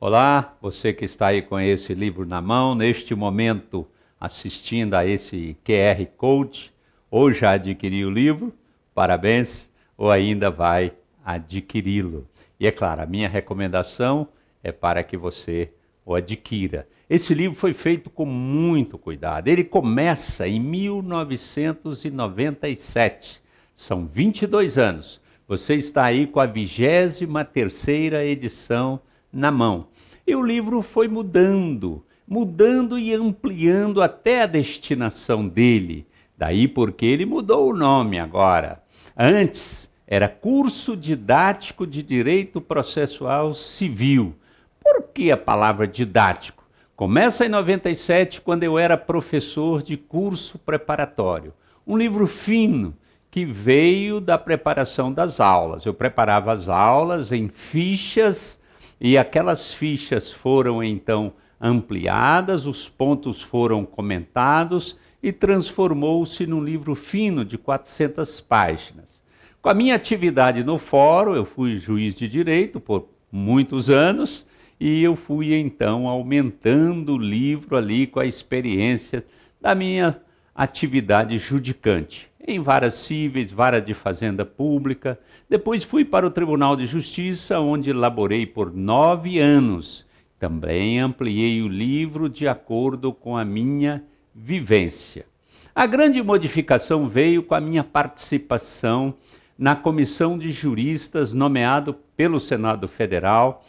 Olá, você que está aí com esse livro na mão, neste momento assistindo a esse QR Code, ou já adquiriu o livro, parabéns, ou ainda vai adquiri-lo. E é claro, a minha recomendação é para que você o adquira. Esse livro foi feito com muito cuidado. Ele começa em 1997. São 22 anos. Você está aí com a 23ª edição na mão. E o livro foi mudando, mudando e ampliando até a destinação dele. Daí porque ele mudou o nome agora. Antes era Curso Didático de Direito Processual Civil. Por que a palavra didático? Começa em 97, quando eu era professor de curso preparatório. Um livro fino que veio da preparação das aulas. Eu preparava as aulas em fichas e aquelas fichas foram então ampliadas, os pontos foram comentados e transformou-se num livro fino de 400 páginas. Com a minha atividade no fórum, eu fui juiz de direito por muitos anos e eu fui então aumentando o livro ali com a experiência da minha atividade judicante em varas cíveis, vara de fazenda pública. Depois fui para o Tribunal de Justiça, onde laborei por nove anos. Também ampliei o livro de acordo com a minha vivência. A grande modificação veio com a minha participação na comissão de juristas nomeado pelo Senado Federal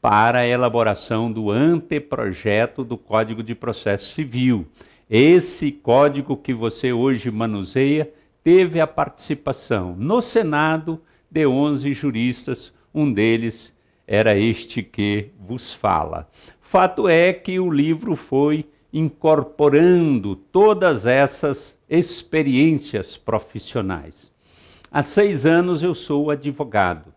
para a elaboração do anteprojeto do Código de Processo Civil. Esse código que você hoje manuseia teve a participação no Senado de 11 juristas, um deles era este que vos fala. Fato é que o livro foi incorporando todas essas experiências profissionais. Há seis anos eu sou advogado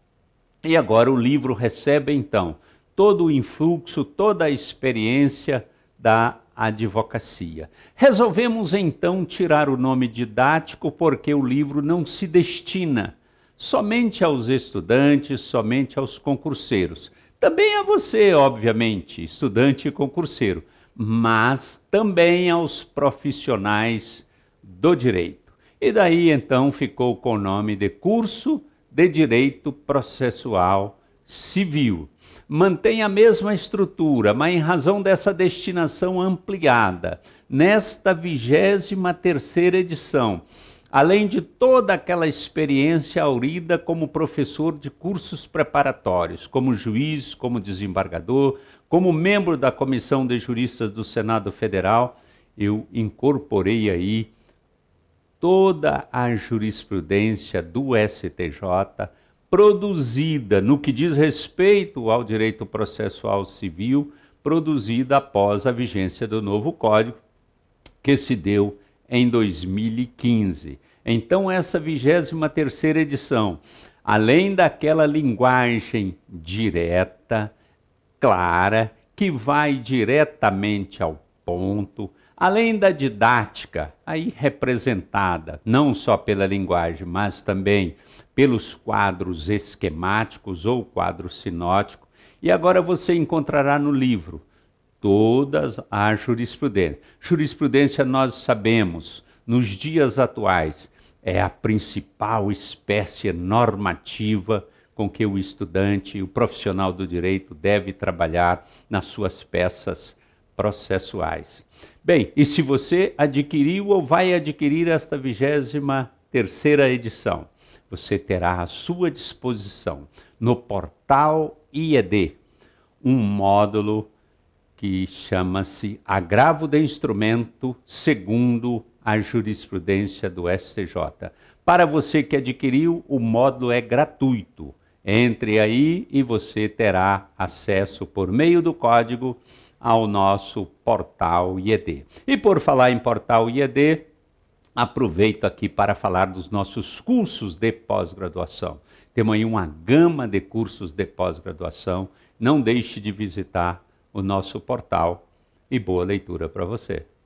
e agora o livro recebe então todo o influxo, toda a experiência da advocacia. Resolvemos então tirar o nome didático porque o livro não se destina somente aos estudantes, somente aos concurseiros. Também a você, obviamente, estudante e concurseiro, mas também aos profissionais do direito. E daí então ficou com o nome de Curso de Direito Processual civil. Mantém a mesma estrutura, mas em razão dessa destinação ampliada, nesta 23 terceira edição, além de toda aquela experiência aurida como professor de cursos preparatórios, como juiz, como desembargador, como membro da Comissão de Juristas do Senado Federal, eu incorporei aí toda a jurisprudência do STJ produzida no que diz respeito ao direito processual civil, produzida após a vigência do novo Código, que se deu em 2015. Então, essa 23 edição, além daquela linguagem direta, clara, que vai diretamente ao ponto, Além da didática, aí representada não só pela linguagem, mas também pelos quadros esquemáticos ou quadro sinótico, e agora você encontrará no livro todas a jurisprudência. Jurisprudência nós sabemos, nos dias atuais, é a principal espécie normativa com que o estudante, o profissional do direito deve trabalhar nas suas peças processuais. Bem, e se você adquiriu ou vai adquirir esta 23 terceira edição, você terá à sua disposição no portal IED um módulo que chama-se Agravo de Instrumento segundo a jurisprudência do STJ. Para você que adquiriu, o módulo é gratuito. Entre aí e você terá acesso por meio do código ao nosso portal IED. E por falar em portal IED, aproveito aqui para falar dos nossos cursos de pós-graduação. Temos aí uma gama de cursos de pós-graduação. Não deixe de visitar o nosso portal e boa leitura para você.